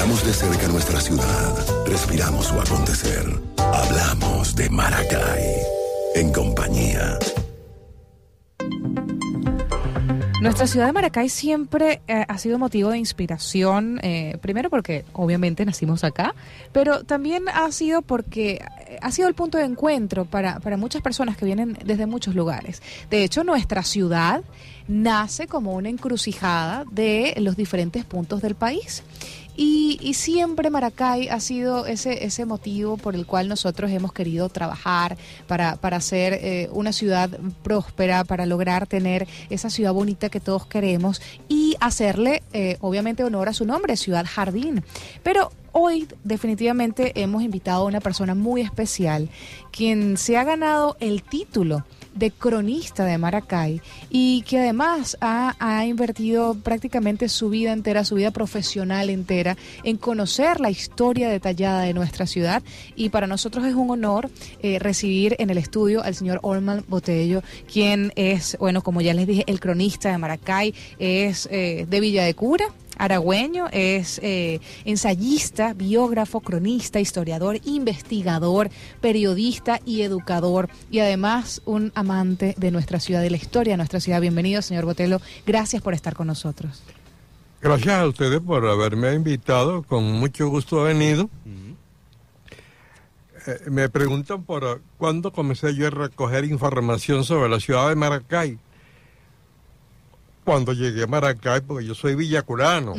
de cerca nuestra ciudad, respiramos su acontecer, hablamos de Maracay, en compañía. Nuestra ciudad de Maracay siempre eh, ha sido motivo de inspiración, eh, primero porque obviamente nacimos acá, pero también ha sido porque eh, ha sido el punto de encuentro para, para muchas personas que vienen desde muchos lugares. De hecho, nuestra ciudad nace como una encrucijada de los diferentes puntos del país. Y, siempre Maracay ha sido ese, ese motivo por el cual nosotros hemos querido trabajar para, para hacer eh, una ciudad próspera, para lograr tener esa ciudad bonita que todos queremos y hacerle, eh, obviamente, honor a su nombre, Ciudad Jardín. Pero hoy definitivamente hemos invitado a una persona muy especial, quien se ha ganado el título de cronista de Maracay y que además ha, invertido prácticamente su vida entera, su vida profesional entera, en conocer la historia detallada de nuestra ciudad. Y para nosotros es un honor eh, recibir en el estudio al señor Orman Botello, quien es, bueno, como ya les dije, el cronista de Maracay, es eh, de Villa de Cura Aragüeño es eh, ensayista, biógrafo, cronista, historiador, investigador, periodista y educador y además un amante de nuestra ciudad, de la historia de nuestra ciudad. Bienvenido, señor Botelo. Gracias por estar con nosotros. Gracias a ustedes por haberme invitado. Con mucho gusto he venido. Eh, me preguntan por ah, cuándo comencé yo a recoger información sobre la ciudad de Maracay cuando llegué a Maracay, porque yo soy villacurano...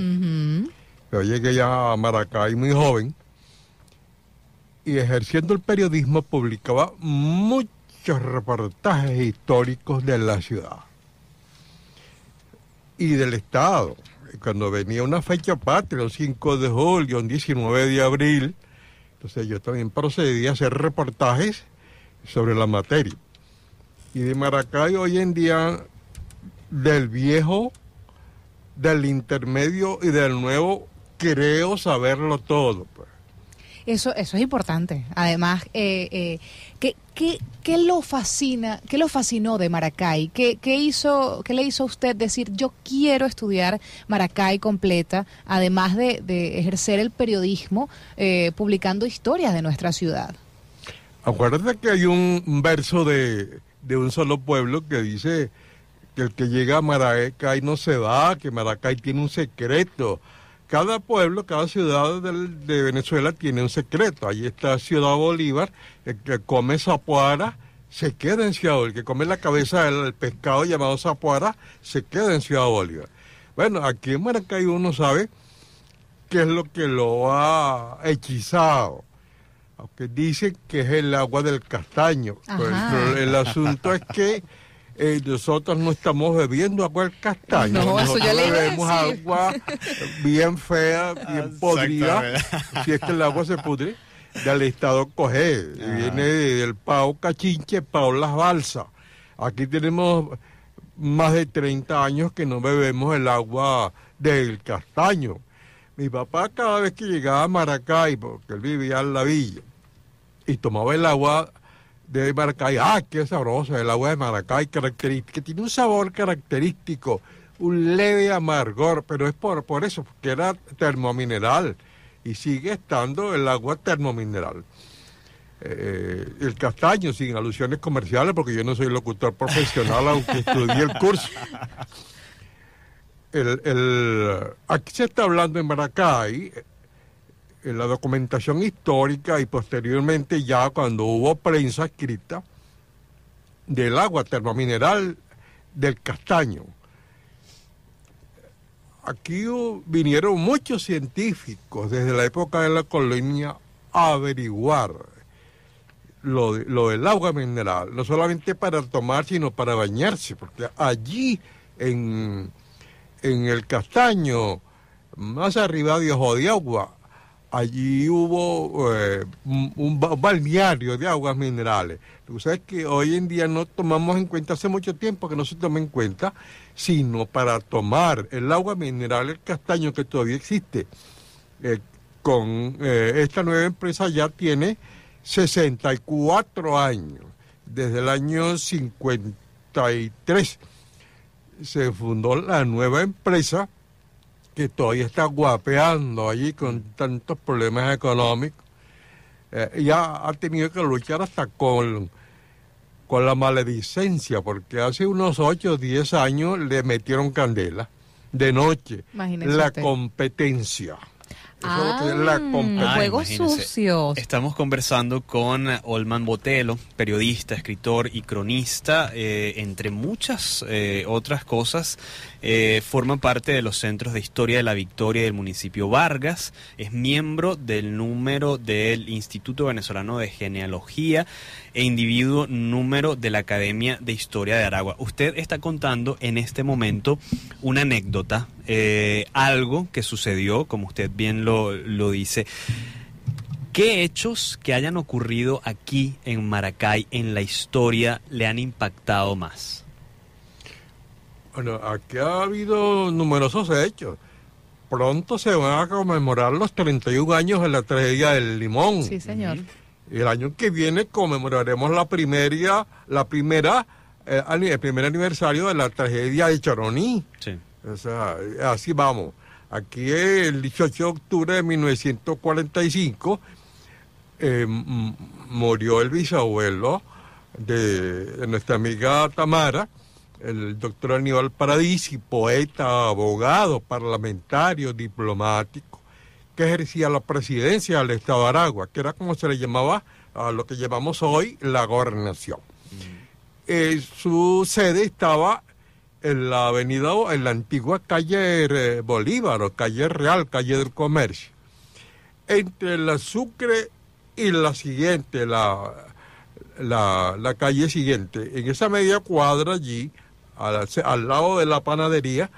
...pero llegué ya a Maracay muy joven y ejerciendo el periodismo publicaba muchos reportajes históricos de la ciudad y del Estado. Cuando venía una fecha patria, ...el 5 de julio, el 19 de abril, entonces yo también procedía a hacer reportajes sobre la materia. Y de Maracay hoy en día del viejo, del intermedio y del nuevo, creo saberlo todo. Pues. Eso, eso es importante. Además, eh, eh, ¿qué, lo fascina, qué lo fascinó de Maracay? ¿Qué, hizo, ¿Qué le hizo a usted decir, yo quiero estudiar Maracay completa, además de, ejercer el periodismo eh, publicando historias de nuestra ciudad? Acuérdate que hay un verso de, de un solo pueblo que dice el que llega a Maracay no se va, que Maracay tiene un secreto. Cada pueblo, cada ciudad de Venezuela tiene un secreto. Ahí está Ciudad Bolívar, el que come zapuara se queda en Ciudad Bolívar, el que come la cabeza del pescado llamado zapuara se queda en Ciudad Bolívar. Bueno, aquí en Maracay uno sabe qué es lo que lo ha hechizado aunque dicen que es el agua del castaño. el, asunto es que eh, nosotros no estamos bebiendo agua del castaño, no, nosotros bebemos agua bien fea, bien podrida, si es que el agua se pudre, del estado Coge, viene del Pau Cachinche, Pau Las Balsas. Aquí tenemos más de 30 años que no bebemos el agua del castaño. Mi papá cada vez que llegaba a Maracay, porque él vivía en la villa, y tomaba el agua de Maracay. ¡Ah, qué sabroso! El agua de Maracay, que tiene un sabor característico, un leve amargor, pero es por, por eso, porque era termomineral y sigue estando el agua termomineral. Eh, el castaño, sin alusiones comerciales, porque yo no soy locutor profesional, aunque estudié el curso. El, aquí se está hablando en Maracay en la documentación histórica y posteriormente ya cuando hubo prensa escrita del agua termomineral del castaño. Aquí vinieron muchos científicos desde la época de la colonia a averiguar lo, del agua mineral, no solamente para tomar, sino para bañarse, porque allí en, en el castaño, más arriba de Ojo de Agua, allí hubo eh, un, balneario de aguas minerales. Tú sabes que hoy en día no tomamos en cuenta, hace mucho tiempo que no se toma en cuenta, sino para tomar el agua mineral, el castaño que todavía existe. Eh, con eh, esta nueva empresa ya tiene 64 años, desde el año 53 se fundó la nueva empresa que está guapeando allí con mm. tantos problemas económicos. Eh, ya ha tenido que luchar hasta con, con la maledicencia, porque hace unos 8 o 10 años le metieron candela de noche. la competencia. Ah, ah, Estamos conversando con Olman Botelo, periodista, escritor y cronista, eh, entre muchas eh, otras cosas. Eh, forma parte de los centros de historia de la victoria del municipio Vargas. Es miembro del número del Instituto Venezolano de Genealogía e individuo número de la Academia de Historia de Aragua. Usted está contando en este momento una anécdota, eh, algo que sucedió, como usted bien lo, lo dice. ¿Qué hechos que hayan ocurrido aquí en Maracay en la historia le han impactado más? Bueno, aquí ha habido numerosos hechos. Pronto se van a conmemorar los 31 años de la tragedia del limón. Sí, señor. El año que viene conmemoraremos la primera, la primera, eh, el primer aniversario de la tragedia de Charoní. O sea, así vamos. Aquí el 18 de octubre de 1945 eh, murió el bisabuelo de, de, nuestra amiga Tamara, el doctor Aníbal Paradisi, poeta, abogado, parlamentario, diplomático ejercía la presidencia del Estado Aragua, que era como se le llamaba a lo que llamamos hoy la gobernación. Mm. Eh, su sede estaba en la avenida, en la antigua calle eh, Bolívar, o calle Real, calle del Comercio. Entre la Sucre y la siguiente, la, la, calle siguiente, en esa media cuadra allí, al, al lado de la panadería,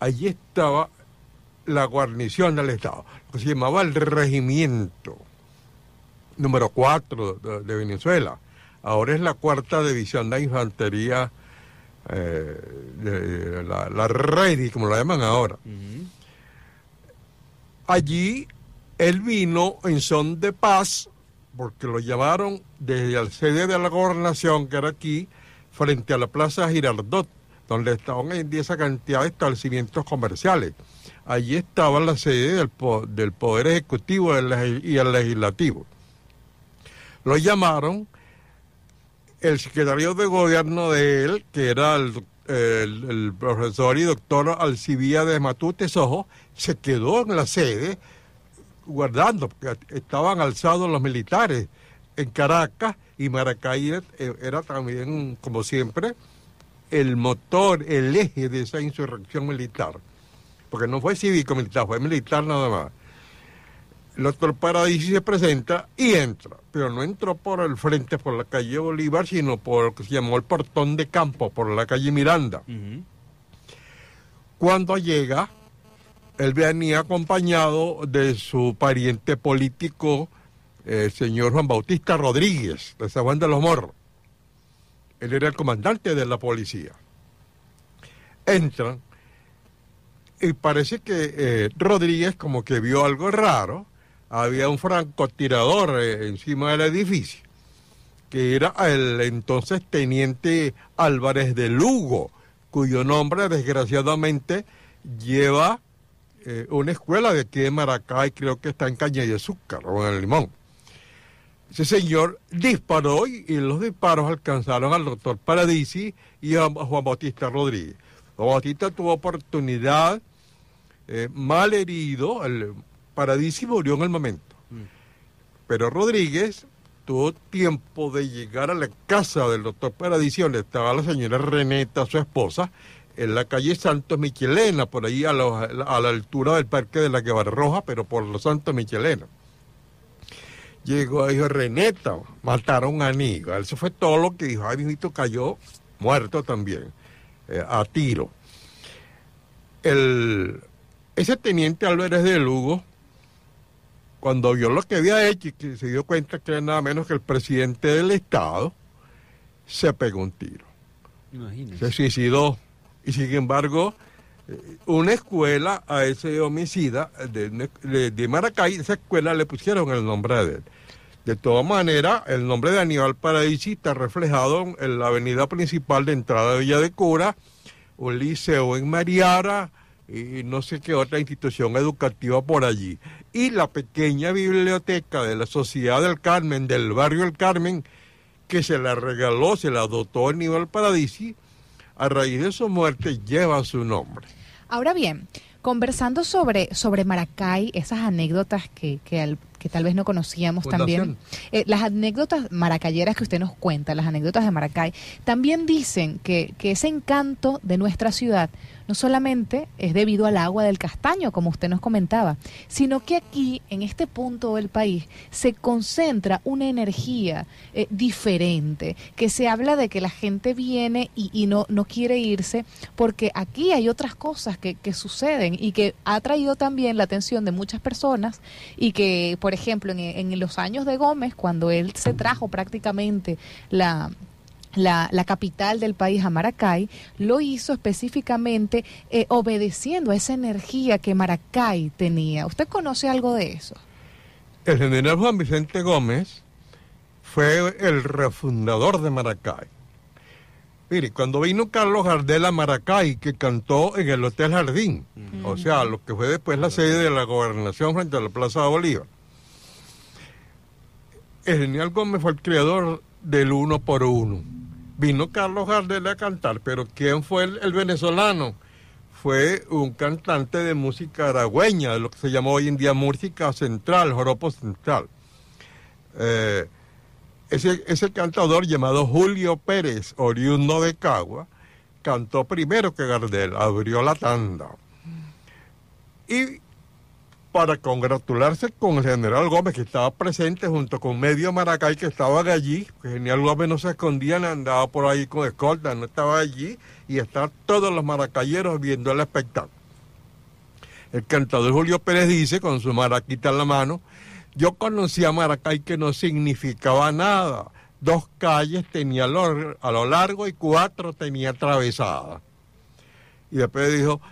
allí estaba la guarnición del Estado, lo que se llamaba el regimiento número 4 de, Venezuela. Ahora es la cuarta división de infantería, eh, la, la REDI, como la llaman ahora. Allí él vino en son de paz, porque lo llevaron desde el sede de la gobernación, que era aquí, frente a la Plaza Girardot, donde estaban en esa cantidad de establecimientos comerciales allí estaba la sede del, Poder Ejecutivo y el Legislativo. Lo llamaron, el secretario de gobierno de él, que era el, profesor y doctor de Matute Sojo, se quedó en la sede guardando, porque estaban alzados los militares en Caracas y Maracay e, era también, como siempre, el motor, el eje de esa insurrección militar porque no fue cívico-militar, fue militar nada más. El doctor Paradisi se presenta y entra, pero no entró por el frente, por la calle Bolívar, sino por lo que se llamó el portón de campo, por la calle Miranda. Cuando llega, él venía acompañado de su pariente político, el eh, señor Juan Bautista Rodríguez, de San Juan de los Morros. Él era el comandante de la policía. Entran, y parece que eh, Rodríguez como que vio algo raro. Había un francotirador eh, encima del edificio, que era el entonces teniente Álvarez de Lugo, cuyo nombre desgraciadamente lleva eh, una escuela de aquí de Maracay, creo que está en Caña de Azúcar o en el Limón. Ese señor disparó y, los disparos alcanzaron al doctor Paradisi y a Juan Bautista Rodríguez. Juan Bautista tuvo oportunidad eh, mal herido el murió en el momento. Mm. Pero Rodríguez tuvo tiempo de llegar a la casa del doctor Paradisión donde estaba la señora Reneta, su esposa, en la calle Santo Michelena, por ahí a, la altura del parque de la Guevara Roja, pero por los Santos Michelena. Llegó y dijo, Reneta, mataron a Aníbal. Eso fue todo lo que dijo. Ay, viejito cayó muerto también, eh, a tiro. El ese teniente Álvarez de Lugo, cuando vio lo que había hecho y que se dio cuenta que era nada menos que el presidente del Estado, se pegó un tiro. Se suicidó. Y sin embargo, eh, una escuela a ese homicida de, Maracay, esa escuela le pusieron el nombre de él. De todas maneras, el nombre de Aníbal Paradisita está reflejado en la avenida principal de entrada de Villa de Cura, un liceo en Mariara, y no sé qué otra institución educativa por allí. Y la pequeña biblioteca de la Sociedad del Carmen, del barrio El Carmen, que se la regaló, se la dotó nivel Paradisi, a raíz de su muerte lleva su nombre. Ahora bien, conversando sobre, sobre Maracay, esas anécdotas que, que, tal vez no conocíamos también, eh, las anécdotas maracayeras que usted nos cuenta, las anécdotas de Maracay, también dicen que, que ese encanto de nuestra ciudad no solamente es debido al agua del castaño, como usted nos comentaba, sino que aquí, en este punto del país, se concentra una energía eh, diferente, que se habla de que la gente viene y, no, no quiere irse, porque aquí hay otras cosas que, que suceden y que ha traído también la atención de muchas personas y que, por ejemplo, en, en los años de Gómez, cuando él se trajo prácticamente la la, capital del país, a Maracay, lo hizo específicamente eh, obedeciendo a esa energía que Maracay tenía. ¿Usted conoce algo de eso? El general Juan Vicente Gómez fue el refundador de Maracay. Mire, cuando vino Carlos Gardel a Maracay, que cantó en el Hotel Jardín, o sea, lo que fue después la sede de la gobernación frente a la Plaza de Bolívar, el general Gómez fue el creador del uno por uno vino Carlos Gardel a cantar, pero ¿quién fue el, venezolano? Fue un cantante de música aragüeña, lo que se llamó hoy en día música central, joropo central. Eh, ese, ese, cantador llamado Julio Pérez, oriundo de Cagua, cantó primero que Gardel, abrió la tanda. Y para congratularse con el general Gómez, que estaba presente junto con medio Maracay, que estaban allí. El general Gómez no se escondía, andaba por ahí con escolta, no estaba allí, y están todos los maracayeros viendo el espectáculo. El cantador Julio Pérez dice, con su maraquita en la mano, yo conocí a Maracay que no significaba nada. Dos calles tenía a lo largo y cuatro tenía atravesadas. Y después dijo,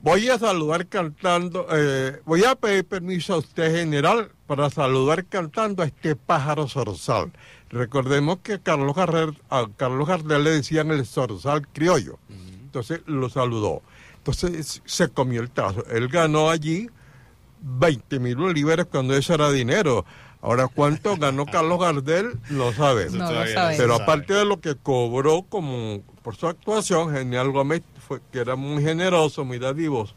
Voy a saludar cantando, eh, voy a pedir permiso a usted, general, para saludar cantando a este pájaro zorzal. Recordemos que Carlos a Carlos Gardel le decían el zorzal criollo. Entonces lo saludó. Entonces se comió el trazo. Él ganó allí 20 mil bolívares cuando eso era dinero. Ahora, ¿cuánto ganó Carlos Gardel? No sabemos. Pero aparte de lo que cobró como, por su actuación, Genial Gómez, fue, que era muy generoso, muy dadivoso,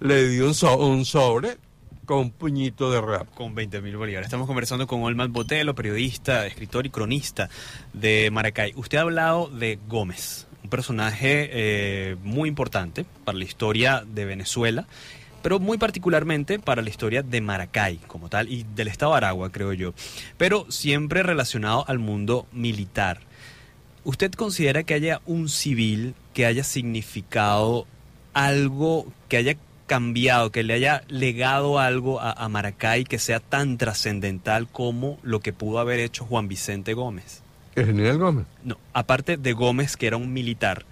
le dio un, sobre con un puñito de rap. Con 20 mil bolívares. Estamos conversando con Olman Botelo, periodista, escritor y cronista de Maracay. Usted ha hablado de Gómez, un personaje eh, muy importante para la historia de Venezuela, pero muy particularmente para la historia de Maracay como tal y del estado de Aragua, creo yo, pero siempre relacionado al mundo militar. ¿Usted considera que haya un civil que haya significado algo, que haya cambiado, que le haya legado algo a, Maracay que sea tan trascendental como lo que pudo haber hecho Juan Vicente Gómez? ¿El general Gómez? No, aparte de Gómez, que era un militar.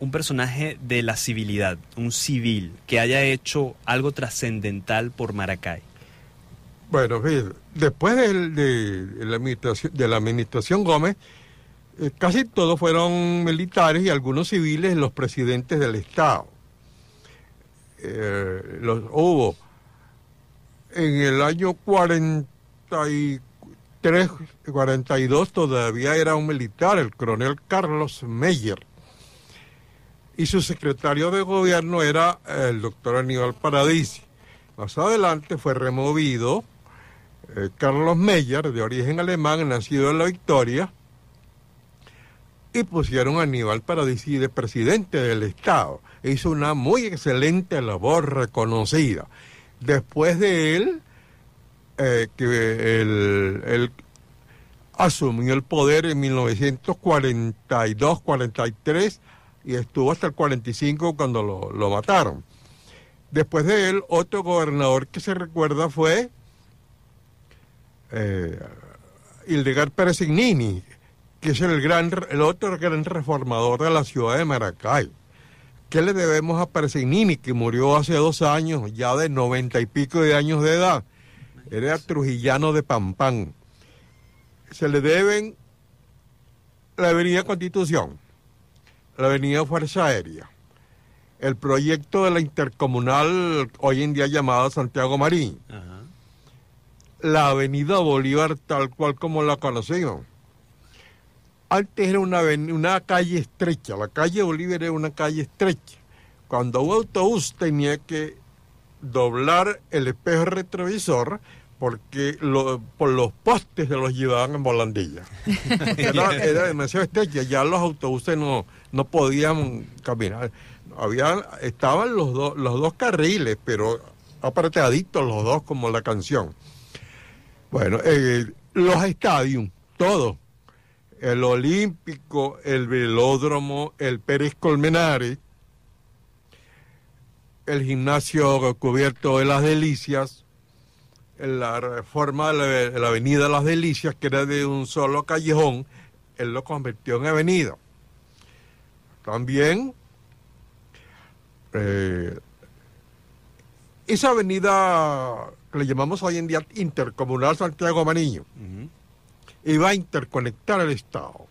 un personaje de la civilidad, un civil, que haya hecho algo trascendental por Maracay? Bueno, después de la administración Gómez, eh, casi todos fueron militares y algunos civiles los presidentes del Estado. Eh, los hubo en el año 43, 42 todavía era un militar, el coronel Carlos Meyer. Y su secretario de gobierno era el doctor Aníbal Paradisi. Más adelante fue removido eh, Carlos Meyer, de origen alemán, nacido en La Victoria, y pusieron a Aníbal para decir presidente del Estado. E hizo una muy excelente labor reconocida. Después de él, eh, que él, asumió el poder en 1942-43 y estuvo hasta el 45 cuando lo, mataron. Después de él, otro gobernador que se recuerda fue eh, Hildegard Pérez que es el, gran, el otro gran reformador de la ciudad de Maracay. ¿Qué le debemos a Perseinini, que murió hace dos años, ya de noventa y pico de años de edad? Era trujillano de Pampán. Se le deben la Avenida Constitución, la Avenida Fuerza Aérea, el proyecto de la intercomunal hoy en día llamada Santiago Marín, la Avenida Bolívar tal cual como la conocemos. Antes era una, una calle estrecha, la calle Bolívar era una calle estrecha. Cuando un autobús tenía que doblar el espejo retrovisor, porque lo, por los postes se los llevaban en volandilla. Era, demasiado estrecha, ya los autobuses no, no podían caminar. Había, estaban los, los dos carriles, pero aparteaditos los dos como la canción. Bueno, eh, los estadios, todo el Olímpico, el Velódromo, el Pérez Colmenares, el gimnasio cubierto de las Delicias, la reforma de la, avenida Las Delicias, que era de un solo callejón, él lo convirtió en avenida. También eh, esa avenida que le llamamos hoy en día Intercomunal Santiago Maniño y va a interconectar el Estado.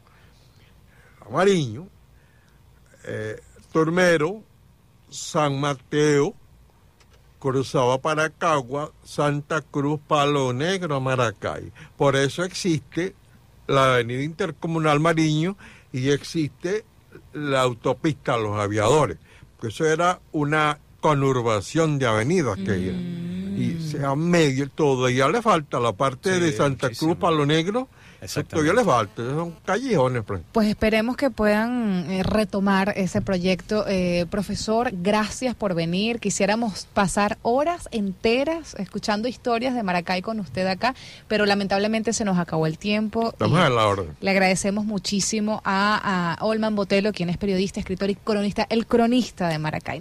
a eh, San Mateo, cruzaba Paracagua, Santa Cruz, Palo Negro, Maracay. Por eso existe la avenida intercomunal Mariño y existe la autopista Los Aviadores. Eso era una conurbación de avenidas que mm medio y todo, ya le falta la parte de Santa Cruz, Palo Negro. exacto Todavía le falta, son callejones. Pues, pues esperemos que puedan eh, retomar ese proyecto. Eh, profesor, gracias por venir. Quisiéramos pasar horas enteras escuchando historias de Maracay con usted acá, pero lamentablemente se nos acabó el tiempo. Estamos en la Le agradecemos muchísimo a, a Olman Botelo, quien es periodista, escritor y cronista, el cronista de Maracay.